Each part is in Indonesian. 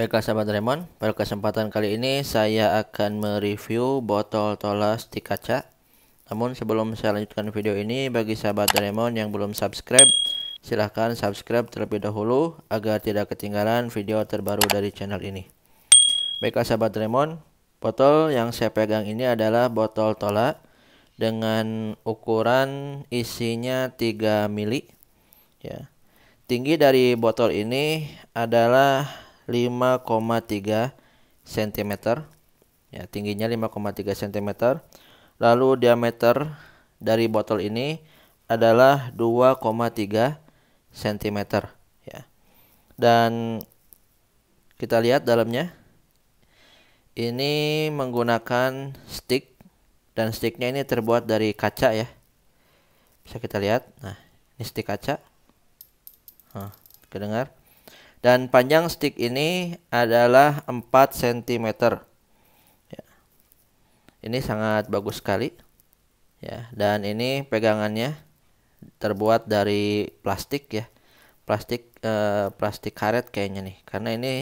Baiklah sahabat Remon, pada kesempatan kali ini saya akan mereview botol tolas di kaca. Namun sebelum saya lanjutkan video ini, bagi sahabat Remon yang belum subscribe, silahkan subscribe terlebih dahulu agar tidak ketinggalan video terbaru dari channel ini. Baiklah sahabat Remon, botol yang saya pegang ini adalah botol tola dengan ukuran isinya 3 mili. Ya. Tinggi dari botol ini adalah 5,3 cm ya tingginya 5,3 cm lalu diameter dari botol ini adalah 2,3 cm ya dan kita lihat dalamnya ini menggunakan stick dan sticknya ini terbuat dari kaca ya bisa kita lihat nah ini stick kaca Hah, kedengar dan panjang stick ini adalah 4 cm ya. ini sangat bagus sekali ya dan ini pegangannya terbuat dari plastik ya plastik eh, plastik karet kayaknya nih karena ini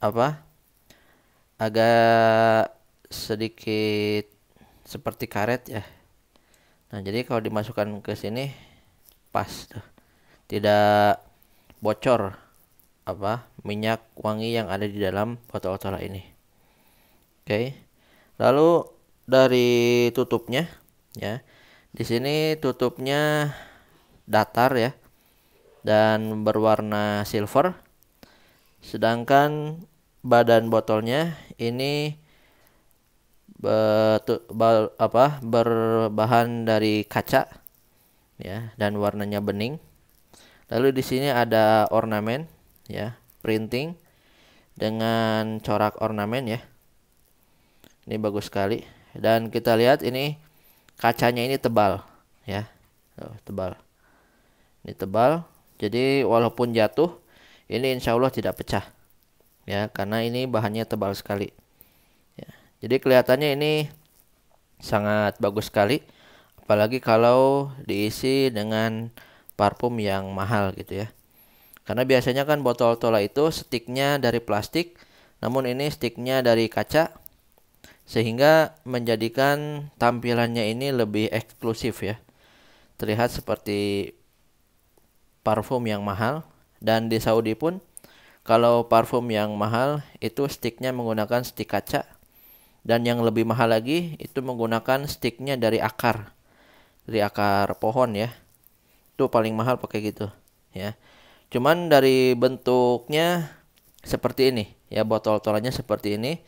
apa agak sedikit seperti karet ya nah jadi kalau dimasukkan ke sini pas tuh tidak bocor apa minyak wangi yang ada di dalam botol-botol ini oke lalu dari tutupnya ya di sini tutupnya datar ya dan berwarna silver sedangkan badan botolnya ini betul be, apa berbahan dari kaca ya dan warnanya bening lalu di sini ada ornamen ya printing dengan corak ornamen ya ini bagus sekali dan kita lihat ini kacanya ini tebal ya oh, tebal ini tebal jadi walaupun jatuh ini insya Allah tidak pecah ya karena ini bahannya tebal sekali ya, jadi kelihatannya ini sangat bagus sekali apalagi kalau diisi dengan parfum yang mahal gitu ya karena biasanya kan botol tola itu sticknya dari plastik, namun ini sticknya dari kaca sehingga menjadikan tampilannya ini lebih eksklusif ya. Terlihat seperti parfum yang mahal dan di Saudi pun kalau parfum yang mahal itu sticknya menggunakan stick kaca dan yang lebih mahal lagi itu menggunakan sticknya dari akar dari akar pohon ya itu paling mahal pakai gitu ya Cuman dari bentuknya seperti ini ya botol torannya seperti ini.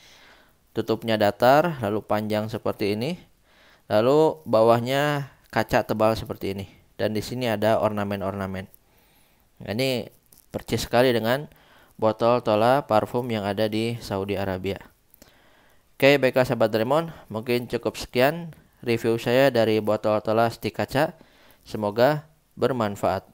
Tutupnya datar lalu panjang seperti ini. Lalu bawahnya kaca tebal seperti ini dan di sini ada ornamen-ornamen. Nah, ini percis sekali dengan botol tola parfum yang ada di Saudi Arabia. Oke, baiklah sahabat Dremon, mungkin cukup sekian review saya dari botol tola stik kaca. Semoga bermanfaat.